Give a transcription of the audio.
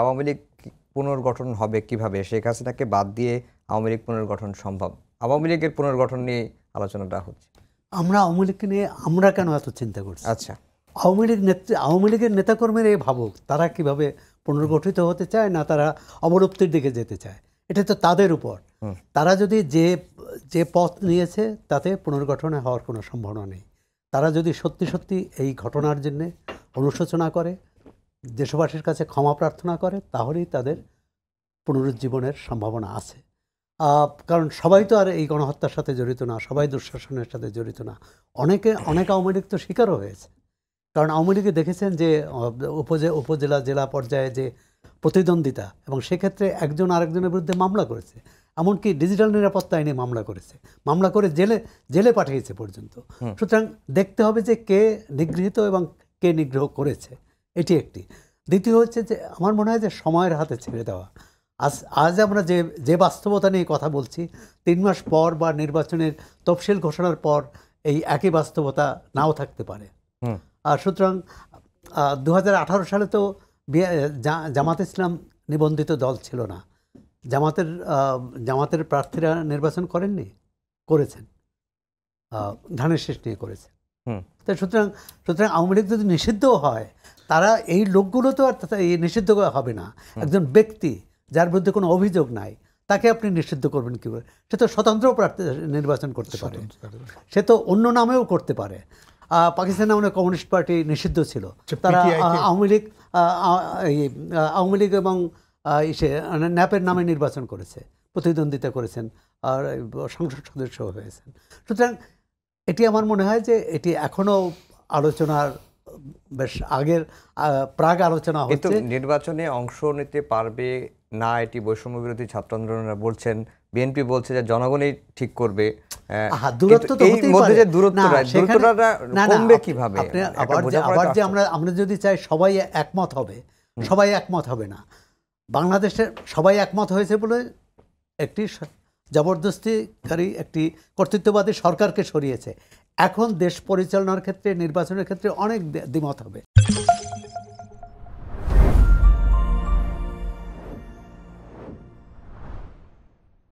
আওয়ামী লীগ পুনর্গঠন হবে কিভাবে শেখ হাসিনাকে বাদ দিয়ে আওয়ামী লীগ পুনর্গঠন সম্ভব আওয়ামী লীগের পুনর্গঠন নিয়ে আলোচনাটা হচ্ছে আমরা আওয়ামী লীগকে নিয়ে আমরা কেন এত চিন্তা করছি আচ্ছা আওয়ামী লীগ নেত্রী আওয়ামী লীগের নেতাকর্মীর এই ভাবুক তারা কিভাবে পুনর্গঠিত হতে চায় না তারা অবরুপ্তির দিকে যেতে চায় এটা তো তাদের উপর তারা যদি যে যে পথ নিয়েছে তাতে পুনর্গঠনে হওয়ার কোনো সম্ভাবনা নেই তারা যদি সত্যি সত্যি এই ঘটনার জন্যে অনুশোচনা করে দেশবাসীর কাছে ক্ষমা প্রার্থনা করে তাহলেই তাদের পুনরুজ্জীবনের সম্ভাবনা আছে কারণ সবাই তো আর এই গণহত্যার সাথে জড়িত না সবাই দুঃশাসনের সাথে জড়িত না অনেকে অনেক আওয়ামী লীগ তো শিকারও হয়েছে কারণ আওয়ামী লীগে দেখেছেন যে উপজে উপজেলা জেলা পর্যায়ে যে প্রতিদ্বন্দ্বিতা এবং সেক্ষেত্রে একজন আরেকজনের বিরুদ্ধে মামলা করেছে এমনকি ডিজিটাল নিরাপত্তা আইনে মামলা করেছে মামলা করে জেলে জেলে পাঠিয়েছে পর্যন্ত সুতরাং দেখতে হবে যে কে নিগৃহীত এবং কে নিগ্রহ করেছে এটি একটি দ্বিতীয় হচ্ছে যে আমার মনে হয় যে সময়ের হাতে ছেড়ে দেওয়া আজ আজ আমরা যে যে বাস্তবতা নিয়ে কথা বলছি তিন মাস পর বা নির্বাচনের তফসিল ঘোষণার পর এই একই বাস্তবতা নাও থাকতে পারে আর সুতরাং দু হাজার সালে তো জামাত ইসলাম নিবন্ধিত দল ছিল না জামাতের জামাতের প্রার্থীরা নির্বাচন করেননি করেছেন ধানের শেষ নিয়ে করেছেন তাই সুতরাং সুতরাং আওয়ামী লীগ যদি নিষিদ্ধও হয় তারা এই লোকগুলো তো আর নিষিদ্ধ হবে না একজন ব্যক্তি যার বিরুদ্ধে কোনো অভিযোগ নাই তাকে আপনি নিষিদ্ধ করবেন কী করে সে তো স্বতন্ত্র প্রার্থী নির্বাচন করতে পারে সে তো অন্য নামেও করতে পারে পাকিস্তানে আমাদের কমিউনিস্ট পার্টি নিষিদ্ধ ছিল আচ্ছা, তারা আওয়ামী লীগ আওয়ামী লীগ এবং ইসে মানে ন্যাপের নামে নির্বাচন করেছে প্রতিদ্বন্দ্বিতা করেছেন আর সংসদ সদস্য হয়েছেন সুতরাং এটি আমার মনে হয় যে এটি এখনও আলোচনার বেশ আগের প্রাগ আলোচনা হচ্ছে নির্বাচনে অংশ নিতে পারবে না এটি বৈষম্য বিরোধী ছাত্র আন্দোলনরা বলছেন বিএনপি বলছে যে জনগণই ঠিক করবে আমরা আমরা যদি চাই সবাই একমত হবে সবাই একমত হবে না বাংলাদেশের সবাই একমত হয়েছে বলে একটি জবরদস্তিকারী একটি কর্তৃত্ববাদী সরকারকে সরিয়েছে এখন দেশ পরিচালনার ক্ষেত্রে নির্বাচনের ক্ষেত্রে অনেক দ্বিমত হবে